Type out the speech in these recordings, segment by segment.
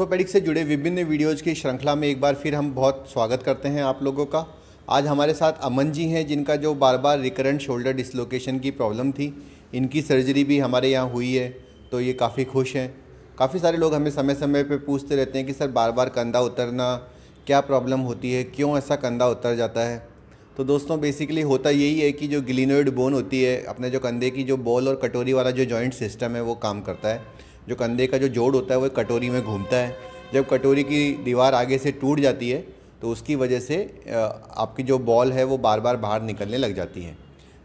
Orthopaedic से जुड़े विभिन्न वीडियोज़ की श्रृंखला में एक बार फिर हम बहुत स्वागत करते हैं आप लोगों का आज हमारे साथ अमन जी हैं जिनका जो बार बार रिकरेंट शोल्डर डिसलोकेशन की प्रॉब्लम थी इनकी सर्जरी भी हमारे यहाँ हुई है तो ये काफ़ी खुश हैं काफ़ी सारे लोग हमें समय समय पर पूछते रहते हैं कि सर बार बार कंधा उतरना क्या प्रॉब्लम होती है क्यों ऐसा कंधा उतर जाता है तो दोस्तों बेसिकली होता यही है कि जो ग्लिनोइड बोन होती है अपने जो कंधे की जो बॉल और कटोरी वाला जो जॉइंट सिस्टम है वो काम करता है जो कंधे का जो जोड़ होता है वह कटोरी में घूमता है जब कटोरी की दीवार आगे से टूट जाती है तो उसकी वजह से आपकी जो बॉल है वो बार बार बाहर निकलने लग जाती है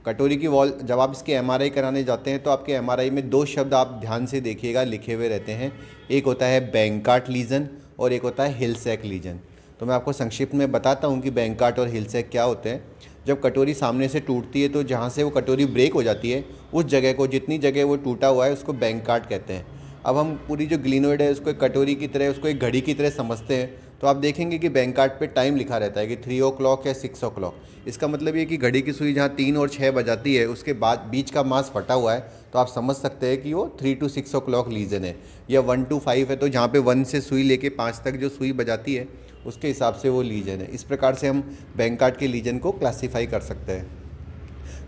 कटोरी की वॉल जब आप इसके एम कराने जाते हैं तो आपके एम में दो शब्द आप ध्यान से देखिएगा लिखे हुए रहते हैं एक होता है बैंकाट लीजन और एक होता है हिल लीजन तो मैं आपको संक्षिप्त में बताता हूँ कि बैंकाट और हिल क्या होते हैं जब कटोरी सामने से टूटती है तो जहाँ से वो कटोरी ब्रेक हो जाती है उस जगह को जितनी जगह वो टूटा हुआ है उसको बैंकाट कहते हैं अब हम पूरी जो ग्लिनोइड है उसको एक कटोरी की तरह उसको एक घड़ी की तरह समझते हैं तो आप देखेंगे कि बैंक कार्ड पर टाइम लिखा रहता है कि थ्री ओ क्लॉक या सिक्स ओ क्लॉक इसका मतलब ये कि घड़ी की सुई जहाँ तीन और छः बजाती है उसके बाद बीच का मांस फटा हुआ है तो आप समझ सकते हैं कि वो three two six o'clock lesion है या वन टू फाइव है तो जहाँ पे वन से सुई लेके पाँच तक जो सुई बजाती है उसके हिसाब से वो लीजन है इस प्रकार से हम बैंक कार्ड के लीजन को क्लासीफाई कर सकते हैं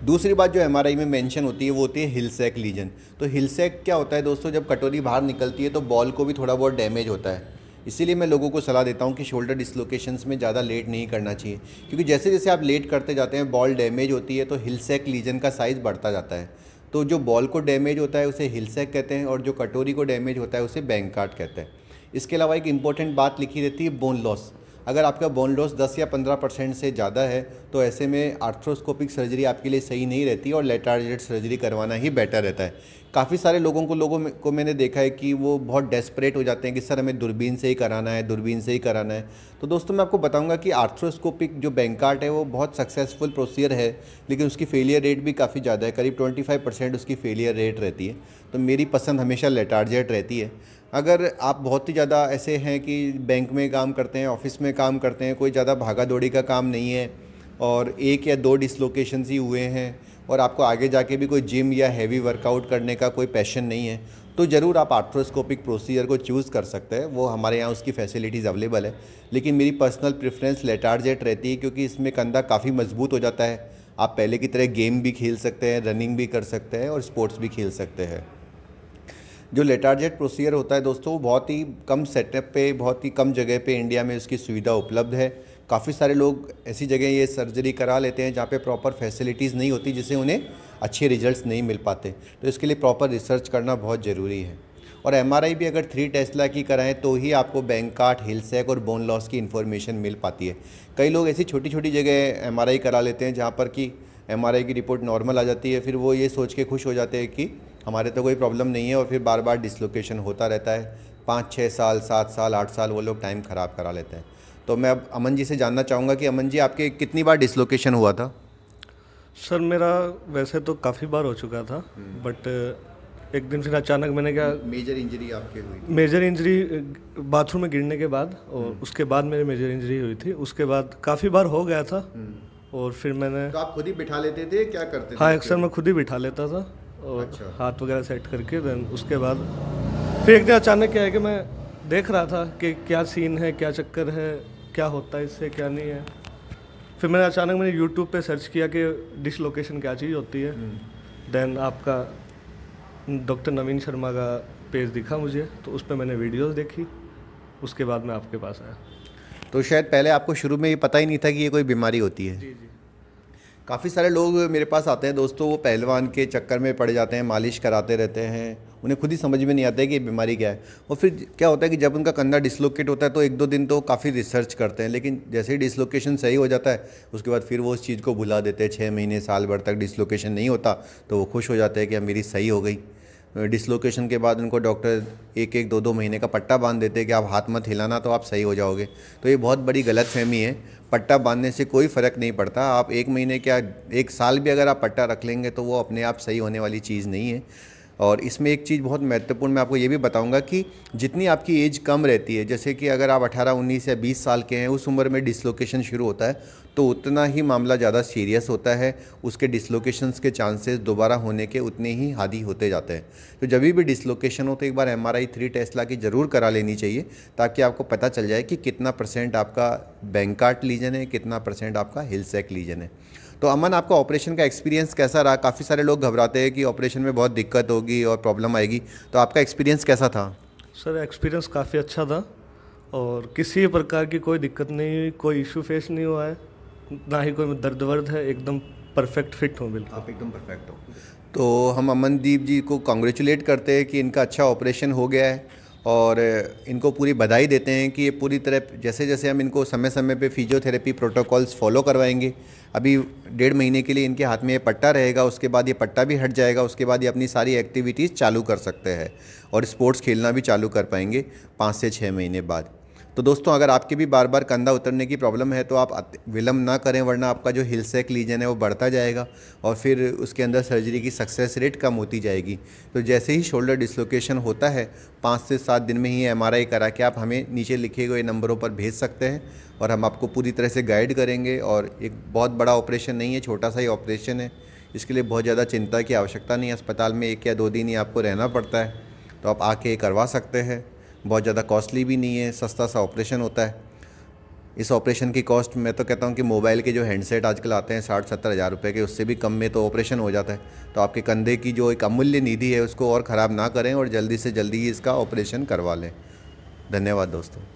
दूसरी बात जो एम में मेंशन होती है वो होती है हिलसेक लीजन तो हिलसेक क्या होता है दोस्तों जब कटोरी बाहर निकलती है तो बॉल को भी थोड़ा बहुत डैमेज होता है इसीलिए मैं लोगों को सलाह देता हूँ कि शोल्डर डिसलोकेशंस में ज़्यादा लेट नहीं करना चाहिए क्योंकि जैसे जैसे आप लेट करते जाते हैं बॉल डैमेज होती है तो हिलसेक लीजन का साइज़ बढ़ता जाता है तो जो बॉल को डैमेज होता है उसे हिलसेक कहते हैं और जो कटोरी को डैमेज होता है उसे बैंक काट कहते हैं इसके अलावा एक इंपॉर्टेंट बात लिखी रहती है बोन लॉस अगर आपका बोन लॉस 10 या 15 परसेंट से ज़्यादा है तो ऐसे में आर्थ्रोस्कोपिक सर्जरी आपके लिए सही नहीं रहती और लेटारजेट सर्जरी करवाना ही बेटर रहता है काफ़ी सारे लोगों को लोगों को मैंने देखा है कि वो बहुत डेस्परेट हो जाते हैं कि सर हमें दूरबीन से ही कराना है दूरबीन से ही कराना है तो दोस्तों मैं आपको बताऊँगा कि आर्थ्रोस्कोपिक जो बैंकार्ट है वो बहुत सक्सेसफुल प्रोसीजर है लेकिन उसकी फेलियर रेट भी काफ़ी ज़्यादा है करीब ट्वेंटी परसेंट उसकी फेलियर रेट रहती है तो मेरी पसंद हमेशा लेटारजेट रहती है अगर आप बहुत ही ज़्यादा ऐसे हैं कि बैंक में काम करते हैं ऑफिस में काम करते हैं कोई ज़्यादा भागा दौड़ी का काम नहीं है और एक या दो डिसलोकेशन ही हुए हैं और आपको आगे जाके भी कोई जिम या हैवी वर्कआउट करने का कोई पैशन नहीं है तो ज़रूर आप आर्थ्रोस्कोपिक प्रोसीजर को चूज़ कर सकते हैं वो हमारे यहाँ उसकी फैसिलिटीज़ अवेलेबल है लेकिन मेरी पर्सनल प्रेफरेंस लेटारजेट रहती है क्योंकि इसमें कंधा काफ़ी मजबूत हो जाता है आप पहले की तरह गेम भी खेल सकते हैं रनिंग भी कर सकते हैं और स्पोर्ट्स भी खेल सकते हैं जो लेटारजेट प्रोसीजर होता है दोस्तों वो बहुत ही कम सेटअप पे बहुत ही कम जगह पे इंडिया में उसकी सुविधा उपलब्ध है काफ़ी सारे लोग ऐसी जगह ये सर्जरी करा लेते हैं जहाँ पे प्रॉपर फैसिलिटीज़ नहीं होती जिससे उन्हें अच्छे रिजल्ट्स नहीं मिल पाते तो इसके लिए प्रॉपर रिसर्च करना बहुत ज़रूरी है और एम भी अगर थ्री टेस्ला की कराएं तो ही आपको बैंक काट हिल और बोन लॉस की इन्फॉर्मेशन मिल पाती है कई लोग ऐसी छोटी छोटी जगह एम करा लेते हैं जहाँ पर कि एम की रिपोर्ट नॉर्मल आ जाती है फिर वो ये सोच के खुश हो जाते हैं कि हमारे तो कोई प्रॉब्लम नहीं है और फिर बार बार डिसलोकेशन होता रहता है पाँच छः साल सात साल आठ साल वो लोग टाइम ख़राब करा लेते हैं तो मैं अब अमन जी से जानना चाहूँगा कि अमन जी आपके कितनी बार डिसलोकेशन हुआ था सर मेरा वैसे तो काफ़ी बार हो चुका था बट हम्म। एक दिन फिर अचानक मैंने क्या मेजर इंजरी आपके हुई थी? मेजर इंजरी बाथरूम में गिरने के बाद और हम्म। उसके बाद मेरी मेजर इंजरी हुई थी उसके बाद काफ़ी बार हो गया था हम्म। और फिर मैंने तो आप खुद ही बिठा लेते थे क्या करते हाँ अक्सर मैं खुद ही बिठा लेता था और अच्छा। हाथ वगैरह सेट करके देन उसके बाद फिर एक दिन अचानक क्या है कि मैं देख रहा था कि क्या सीन है क्या चक्कर है क्या होता है इससे क्या नहीं है फिर मैंने अचानक मैंने यूट्यूब पे सर्च किया कि डिश लोकेशन क्या चीज़ होती है देन हम्म। आपका डॉक्टर नवीन शर्मा का पेज दिखा मुझे तो उस पर मैंने वीडियोस देखी उसके बाद मैं आपके पास आया तो शायद पहले आपको शुरू में ये पता ही नहीं था कि ये कोई बीमारी होती है जी जी काफ़ी सारे लोग मेरे पास आते हैं दोस्तों वो पहलवान के चक्कर में पड़ जाते हैं मालिश कराते रहते हैं उन्हें खुद ही समझ में नहीं आता है कि बीमारी क्या है और फिर क्या होता है कि जब उनका कंधा डिसलोकेट होता है तो एक दो दिन तो काफ़ी रिसर्च करते हैं लेकिन जैसे ही डिसलोकेशन सही हो जाता है उसके बाद फिर वो उस चीज़ को भुला देते हैं छः महीने साल भर तक डिसलोकेशन नहीं होता तो वो खुश हो जाते हैं कि अब मेरी सही हो गई डिसलोकेशन के बाद उनको डॉक्टर एक एक दो दो महीने का पट्टा बांध देते हैं कि आप हाथ मत हिलाना तो आप सही हो जाओगे तो ये बहुत बड़ी गलत फहमी है पट्टा बांधने से कोई फ़र्क नहीं पड़ता आप एक महीने क्या एक साल भी अगर आप पट्टा रख लेंगे तो वो अपने आप सही होने वाली चीज़ नहीं है और इसमें एक चीज़ बहुत महत्वपूर्ण मैं आपको ये भी बताऊंगा कि जितनी आपकी एज कम रहती है जैसे कि अगर आप 18, 19 या 20 साल के हैं उस उम्र में डिसलोकेशन शुरू होता है तो उतना ही मामला ज़्यादा सीरियस होता है उसके डिसलोकेशंस के चांसेस दोबारा होने के उतने ही हादी होते जाते हैं तो जब भी डिसलोकेशन हो तो एक बार एम आर थ्री टेस्ट ला के ज़रूर करा लेनी चाहिए ताकि आपको पता चल जाए कि कितना परसेंट आपका बैंकाट लीजन है कितना परसेंट आपका हिलसेक लीजन है तो अमन आपका ऑपरेशन का एक्सपीरियंस कैसा रहा काफ़ी सारे लोग घबराते हैं कि ऑपरेशन में बहुत दिक्कत होगी और प्रॉब्लम आएगी तो आपका एक्सपीरियंस कैसा था सर एक्सपीरियंस काफ़ी अच्छा था और किसी प्रकार की कोई दिक्कत नहीं हुई कोई इशू फेस नहीं हुआ है ना ही कोई दर्द वर्द है एकदम परफेक्ट फिट हो बिल्कुल आप एकदम परफेक्ट हो तो हम अमनदीप जी को कॉन्ग्रेचुलेट करते हैं कि इनका अच्छा ऑपरेशन हो गया है और इनको पूरी बधाई देते हैं कि ये पूरी तरह जैसे जैसे हम इनको समय समय पे फिजियोथेरेपी प्रोटोकॉल्स फॉलो करवाएंगे अभी डेढ़ महीने के लिए इनके हाथ में ये पट्टा रहेगा उसके बाद ये पट्टा भी हट जाएगा उसके बाद ये अपनी सारी एक्टिविटीज़ चालू कर सकते हैं और स्पोर्ट्स खेलना भी चालू कर पाएंगे पाँच से छः महीने बाद तो दोस्तों अगर आपके भी बार बार कंधा उतरने की प्रॉब्लम है तो आप विलम्ब ना करें वरना आपका जो हिलसेक लीजन है वो बढ़ता जाएगा और फिर उसके अंदर सर्जरी की सक्सेस रेट कम होती जाएगी तो जैसे ही शोल्डर डिसलोकेशन होता है पाँच से सात दिन में ही एम करा के आप हमें नीचे लिखे गए नंबरों पर भेज सकते हैं और हम आपको पूरी तरह से गाइड करेंगे और एक बहुत बड़ा ऑपरेशन नहीं है छोटा सा ही ऑपरेशन है इसके लिए बहुत ज़्यादा चिंता की आवश्यकता नहीं है अस्पताल में एक या दो दिन ही आपको रहना पड़ता है तो आप आके करवा सकते हैं बहुत ज़्यादा कॉस्टली भी नहीं है सस्ता सा ऑपरेशन होता है इस ऑपरेशन की कॉस्ट मैं तो कहता हूँ कि मोबाइल के जो हैंडसेट आजकल आते हैं साठ सत्तर हज़ार रुपये के उससे भी कम में तो ऑपरेशन हो जाता है तो आपके कंधे की जो एक अमूल्य निधि है उसको और ख़राब ना करें और जल्दी से जल्दी ही इसका ऑपरेशन करवा लें धन्यवाद दोस्तों